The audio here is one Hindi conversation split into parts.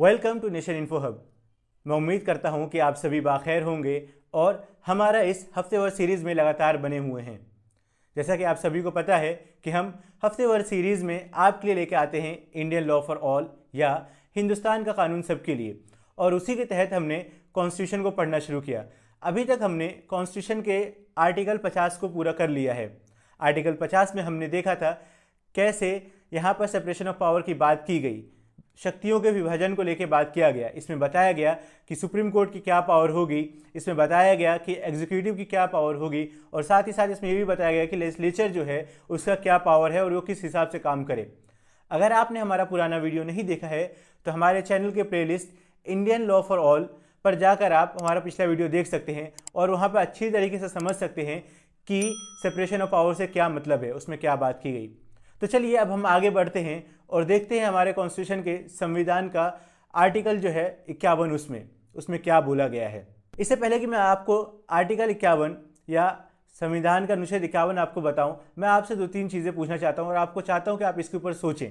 welcome to nation info hub मैं उम्मीद करता हूं कि आप सभी बाखैर होंगे और हमारा इस हफ्तेवार सीरीज़ में लगातार बने हुए हैं जैसा कि आप सभी को पता है कि हम हफ्तेवार सीरीज़ में आपके लिए लेके आते हैं इंडियन लॉ फॉर ऑल या हिंदुस्तान का कानून सबके लिए और उसी के तहत हमने कॉन्स्टिट्यूशन को पढ़ना शुरू किया अभी तक हमने कॉन्स्टिट्यूशन के आर्टिकल 50 को पूरा कर लिया है आर्टिकल 50 में हमने देखा था कैसे यहाँ पर सेपरेशन ऑफ पावर की बात की गई शक्तियों के विभाजन को लेकर बात किया गया इसमें बताया गया कि सुप्रीम कोर्ट की क्या पावर होगी इसमें बताया गया कि एग्जीक्यूटिव की क्या पावर होगी और साथ ही साथ इसमें यह भी बताया गया कि लेजिस्लेचर जो है उसका क्या पावर है और वो किस हिसाब से काम करे अगर आपने हमारा पुराना वीडियो नहीं देखा है तो हमारे चैनल के play Indian law for all पर जाकर आप हमारा पिछला वीडियो देख सकते हैं और वहाँ पर अच्छी तरीके से समझ सकते हैं कि सेपरेशन ऑफ पावर से क्या मतलब है उसमें क्या बात की गई तो चलिए अब हम आगे बढ़ते हैं और देखते हैं हमारे कॉन्स्टिट्यूशन के संविधान का आर्टिकल जो है इक्यावन उसमें उसमें क्या बोला गया है इससे पहले कि मैं आपको आर्टिकल इक्यावन या संविधान का अनुच्छेद इक्यावन आपको बताऊं मैं आपसे दो तीन चीज़ें पूछना चाहता हूं और आपको चाहता हूं कि आप इसके ऊपर सोचें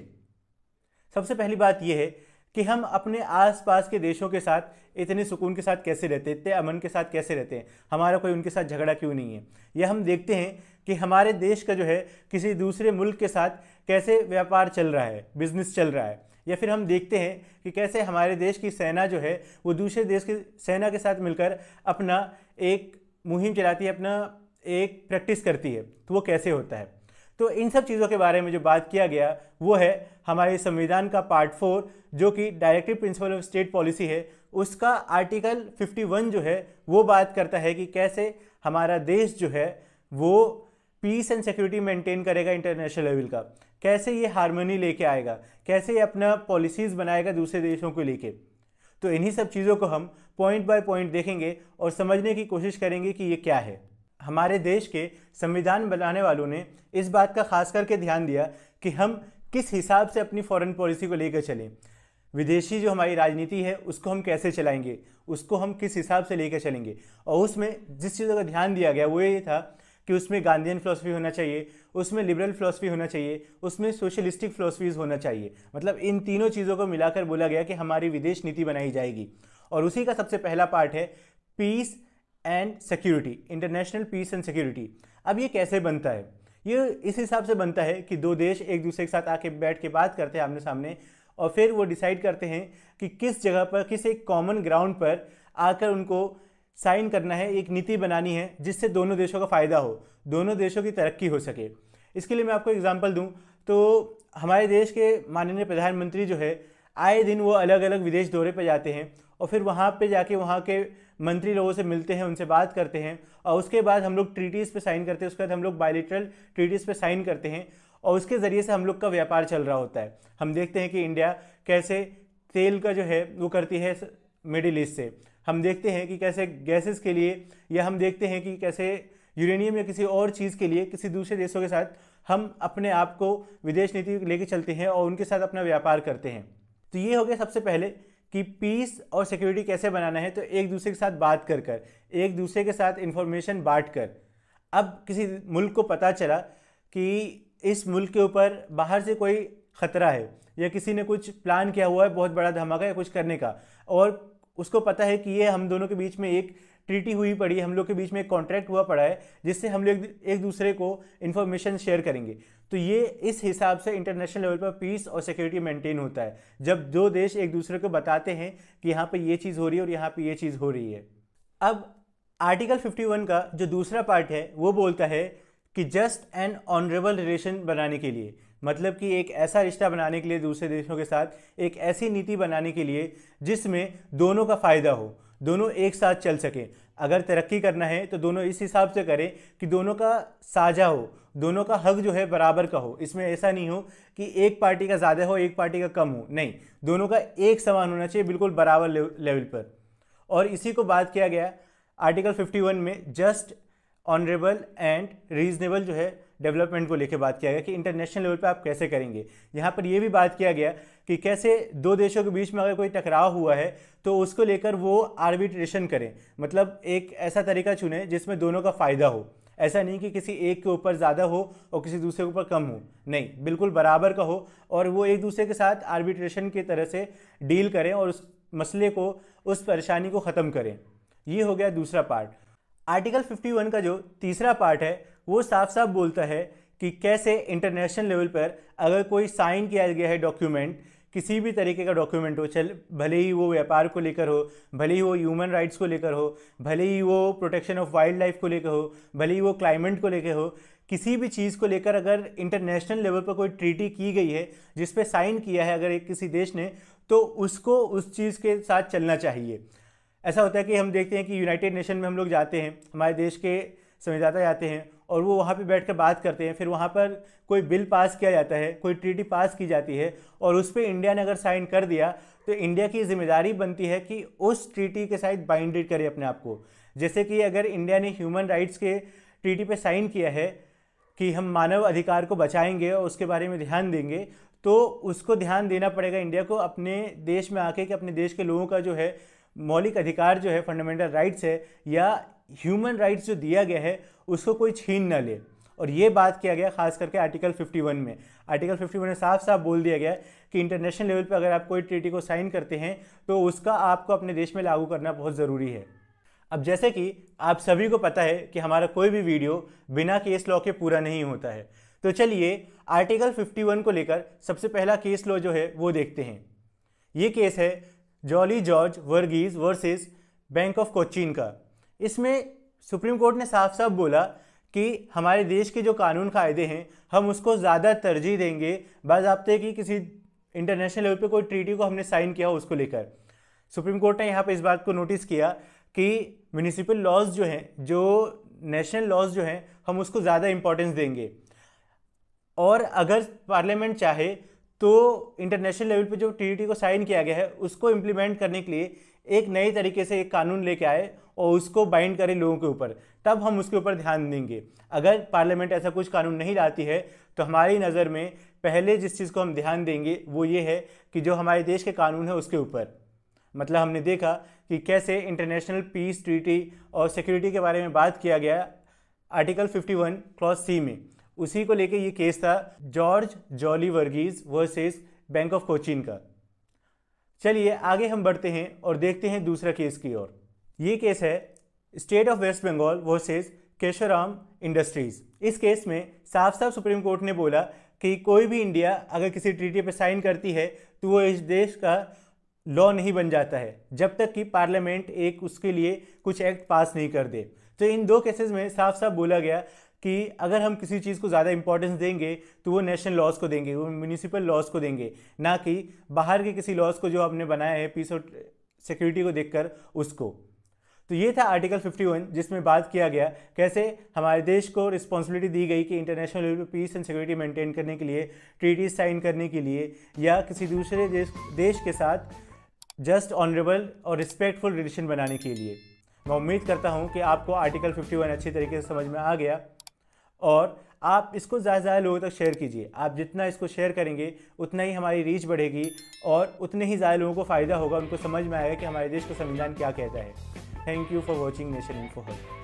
सबसे पहली बात यह है कि हम अपने आसपास के देशों के साथ इतने सुकून के साथ कैसे रहते हैं इतने अमन के साथ कैसे रहते हैं हमारा कोई उनके साथ झगड़ा क्यों नहीं है यह हम देखते हैं कि हमारे देश का जो है किसी दूसरे मुल्क के साथ कैसे व्यापार चल रहा है बिजनेस चल रहा है या फिर हम देखते हैं कि कैसे हमारे देश की सेना जो है वो दूसरे देश की सेना के साथ मिलकर अपना एक मुहिम चलाती है अपना एक प्रैक्टिस करती है तो वो कैसे होता है तो इन सब चीज़ों के बारे में जो बात किया गया वो है हमारे संविधान का पार्ट फोर जो कि directive principle of state policy है उसका आर्टिकल 51 जो है वो बात करता है कि कैसे हमारा देश जो है वो पीस एंड सिक्योरिटी मेंटेन करेगा इंटरनेशनल लेवल का कैसे ये हारमोनी लेके आएगा कैसे ये अपना पॉलिसीज़ बनाएगा दूसरे देशों को लेके तो इन्हीं सब चीज़ों को हम पॉइंट बाय पॉइंट देखेंगे और समझने की कोशिश करेंगे कि ये क्या है हमारे देश के संविधान बनाने वालों ने इस बात का खास करके ध्यान दिया कि हम किस हिसाब से अपनी फॉरेन पॉलिसी को लेकर चलें विदेशी जो हमारी राजनीति है उसको हम कैसे चलाएंगे उसको हम किस हिसाब से लेकर चलेंगे और उसमें जिस चीज़ों का ध्यान दिया गया वो ये था कि उसमें गांधीन फिलोसफी होना चाहिए उसमें लिबरल फिलोसफी होना चाहिए उसमें सोशलिस्टिक फिलोसफीज़ होना चाहिए मतलब इन तीनों चीज़ों को मिलाकर बोला गया कि हमारी विदेश नीति बनाई जाएगी और उसी का सबसे पहला पार्ट है peace and security international peace and security अब ये कैसे बनता है ये इस हिसाब से बनता है कि दो देश एक दूसरे के साथ आके बैठ के बात करते हैं आमने सामने और फिर वो डिसाइड करते हैं कि किस जगह पर किस एक कॉमन ग्राउंड पर आकर उनको साइन करना है एक नीति बनानी है जिससे दोनों देशों का फ़ायदा हो दोनों देशों की तरक्की हो सके इसके लिए मैं आपको एग्जाम्पल दूँ तो हमारे देश के माननीय प्रधानमंत्री जो है आए दिन वो अलग अलग विदेश दौरे पर जाते हैं और फिर वहाँ पर जाके वहाँ के मंत्री लोगों से मिलते हैं उनसे बात करते हैं और उसके बाद हम लोग ट्रीटीज़ पे साइन करते हैं उसके बाद हम लोग बायोलिट्रल ट्रीटीज़ पे साइन करते हैं और उसके ज़रिए से हम लोग का व्यापार चल रहा होता है हम देखते हैं कि इंडिया कैसे तेल का जो है वो करती है मिडिल ईस्ट से हम देखते हैं कि कैसे गैसेस के लिए या हम देखते हैं कि कैसे यूरेनियम या किसी और चीज़ के लिए किसी दूसरे देशों के साथ हम अपने आप को विदेश नीति लेके चलते हैं और उनके साथ अपना व्यापार करते हैं तो ये हो गया सबसे पहले कि पीस और सिक्योरिटी कैसे बनाना है तो एक दूसरे के साथ बात कर कर एक दूसरे के साथ इन्फॉर्मेशन बांट कर अब किसी मुल्क को पता चला कि इस मुल्क के ऊपर बाहर से कोई ख़तरा है या किसी ने कुछ प्लान किया हुआ है बहुत बड़ा धमाका या कुछ करने का और उसको पता है कि ये हम दोनों के बीच में एक ट्रीटी हुई पड़ी हम लोग के बीच में एक कॉन्ट्रैक्ट हुआ पड़ा है जिससे हम लोग एक दूसरे को इन्फॉर्मेशन शेयर करेंगे तो ये इस हिसाब से इंटरनेशनल लेवल पर पीस और सिक्योरिटी मेंटेन होता है जब दो देश एक दूसरे को बताते हैं कि यहाँ पर ये चीज़ हो रही है और यहाँ पर ये चीज़ हो रही है अब आर्टिकल 51 का जो दूसरा पार्ट है वो बोलता है कि जस्ट एंड ऑनरेबल रिलेशन बनाने के लिए मतलब कि एक ऐसा रिश्ता बनाने के लिए दूसरे देशों के साथ एक ऐसी नीति बनाने के लिए जिसमें दोनों का फ़ायदा हो दोनों एक साथ चल सकें अगर तरक्की करना है तो दोनों इस हिसाब से करें कि दोनों का साझा हो दोनों का हक जो है बराबर का हो इसमें ऐसा नहीं हो कि एक पार्टी का ज़्यादा हो एक पार्टी का कम हो नहीं दोनों का एक समान होना चाहिए बिल्कुल बराबर लेवल पर और इसी को बात किया गया आर्टिकल 51 में जस्ट ऑनरेबल एंड रीजनेबल जो है डेवलपमेंट को लेकर बात किया गया कि इंटरनेशनल लेवल पर आप कैसे करेंगे यहाँ पर यह भी बात किया गया कि कैसे दो देशों के बीच में अगर कोई टकराव हुआ है तो उसको लेकर वो आर्बिट्रेशन करें मतलब एक ऐसा तरीका चुने जिसमें दोनों का फ़ायदा हो ऐसा नहीं कि किसी एक के ऊपर ज़्यादा हो और किसी दूसरे के ऊपर कम हो नहीं बिल्कुल बराबर का हो और वो एक दूसरे के साथ आर्बिट्रेशन की तरह से डील करें और उस मसले को उस परेशानी को ख़त्म करें ये हो गया दूसरा पार्ट आर्टिकल 51 का जो तीसरा पार्ट है वो साफ साफ बोलता है कि कैसे इंटरनेशनल लेवल पर अगर कोई साइन किया गया है डॉक्यूमेंट किसी भी तरीके का डॉक्यूमेंट हो चल भले ही वो व्यापार को लेकर हो भले ही वो ह्यूमन राइट्स को लेकर हो भले ही वो प्रोटेक्शन ऑफ वाइल्ड लाइफ को लेकर हो भले ही वो क्लाइमेट को लेकर हो किसी भी चीज़ को लेकर अगर इंटरनेशनल लेवल पर कोई ट्रीटी की गई है जिस पे साइन किया है अगर एक किसी देश ने तो उसको उस चीज़ के साथ चलना चाहिए ऐसा होता है कि हम देखते हैं कि यूनाइटेड नेशन में हम लोग जाते हैं हमारे देश के संविदाता जाते हैं और वो वहाँ पे बैठ कर बात करते हैं फिर वहाँ पर कोई बिल पास किया जाता है कोई ट्रीटी पास की जाती है और उस पर इंडिया ने अगर साइन कर दिया तो इंडिया की जिम्मेदारी बनती है कि उस ट्रीटी के साथ बाइंडेड करे अपने आप को जैसे कि अगर इंडिया ने ह्यूमन राइट्स के ट्रीटी पे साइन किया है कि हम मानव अधिकार को बचाएंगे और उसके बारे में ध्यान देंगे तो उसको ध्यान देना पड़ेगा इंडिया को अपने देश में आके कि अपने देश के लोगों का जो है मौलिक अधिकार जो है फंडामेंटल राइट्स है या ह्यूमन राइट्स जो दिया गया है उसको कोई छीन ना ले और ये बात किया गया खास करके आर्टिकल 51 में आर्टिकल 51 में साफ साफ बोल दिया गया कि इंटरनेशनल लेवल पर अगर आप कोई ट्रीटी को साइन करते हैं तो उसका आपको अपने देश में लागू करना बहुत ज़रूरी है अब जैसे कि आप सभी को पता है कि हमारा कोई भी वीडियो बिना केस लॉ के पूरा नहीं होता है तो चलिए आर्टिकल 51 को लेकर सबसे पहला केस लॉ जो है वो देखते हैं ये केस है Jolly George Varghese versus Bank of Cochin का इसमें सुप्रीम कोर्ट ने साफ साफ बोला कि हमारे देश के जो कानून कायदे हैं हम उसको ज़्यादा तरजीह देंगे बाजाबते कि किसी इंटरनेशनल लेवल पे कोई ट्रीटी को हमने साइन किया हो उसको लेकर सुप्रीम कोर्ट ने यहाँ पर इस बात को नोटिस किया कि म्यूनिसिपल लॉज जो हैं जो नेशनल लॉज जो हैं हम उसको ज़्यादा इम्पोर्टेंस देंगे और अगर पार्लियामेंट चाहे तो इंटरनेशनल लेवल पे जो टी को साइन किया गया है उसको इम्प्लीमेंट करने के लिए एक नए तरीके से एक कानून लेके आए और उसको बाइंड करें लोगों के ऊपर तब हम उसके ऊपर ध्यान देंगे अगर पार्लियामेंट ऐसा कुछ कानून नहीं लाती है तो हमारी नज़र में पहले जिस चीज़ को हम ध्यान देंगे वो ये है कि जो हमारे देश के कानून है उसके ऊपर मतलब हमने देखा कि कैसे इंटरनेशनल पीस ट्रीटी और सिक्योरिटी के बारे में बात किया गया आर्टिकल 51 क्लॉज सी में उसी को लेके ये केस था George Jolly Varghese versus Bank of Cochin का चलिए आगे हम बढ़ते हैं और देखते हैं दूसरा केस की ओर ये केस है State of West Bengal versus Kesoram Industries इस केस में साफ साफ सुप्रीम कोर्ट ने बोला कि कोई भी इंडिया अगर किसी ट्रीटी पर साइन करती है तो वो इस देश का लॉ नहीं बन जाता है जब तक कि पार्लियामेंट एक उसके लिए कुछ एक्ट पास नहीं कर दे तो इन दो केसेस में साफ साफ बोला गया कि अगर हम किसी चीज़ को ज़्यादा इंपॉर्टेंस देंगे तो वो नेशनल लॉज को देंगे वो म्यूनिसिपल लॉज को देंगे ना कि बाहर के किसी लॉज को जो हमने बनाया है पीस ऑफ सिक्योरिटी को देखकर उसको तो ये था आर्टिकल 51 जिसमें बात किया गया कैसे हमारे देश को रिस्पॉन्सिबिलिटी दी गई कि इंटरनेशनल लेवल पर पीस एंड सिक्योरिटी मेंटेन करने के लिए ट्रीटीज साइन करने के लिए या किसी दूसरे देश देश के साथ जस्ट ऑनरेबल और रिस्पेक्टफुल रिलेशन बनाने के लिए मैं उम्मीद करता हूँ कि आपको आर्टिकल 51 अच्छी तरीके से समझ में आ गया और आप इसको ज़्यादा ज़्यादा लोगों तक शेयर कीजिए आप जितना इसको शेयर करेंगे उतना ही हमारी रीच बढ़ेगी और उतने ही ज़्यादा लोगों को फ़ायदा होगा उनको समझ में आएगा कि हमारे देश का संविधान क्या कहता है thank you for watching nation info hub